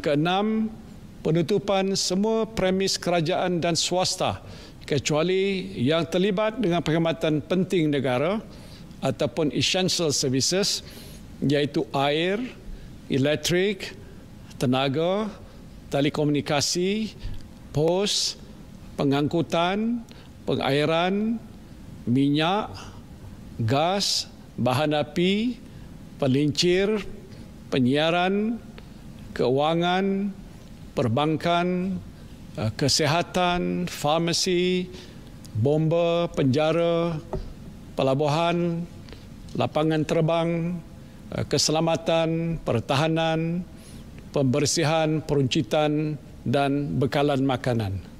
Keenam, penutupan semua premis kerajaan dan swasta kecuali yang terlibat dengan perkhidmatan penting negara ataupun essential services iaitu air, elektrik, tenaga, telekomunikasi, pos, pengangkutan, pengairan, minyak, gas, bahan api, pelincir, penyiaran, penyiaran, keuangan, perbankan, eh, kesehatan, farmasi, bomba, penjara, pelabuhan, lapangan terbang, eh, keselamatan, pertahanan, pembersihan, peruncitan dan bekalan makanan.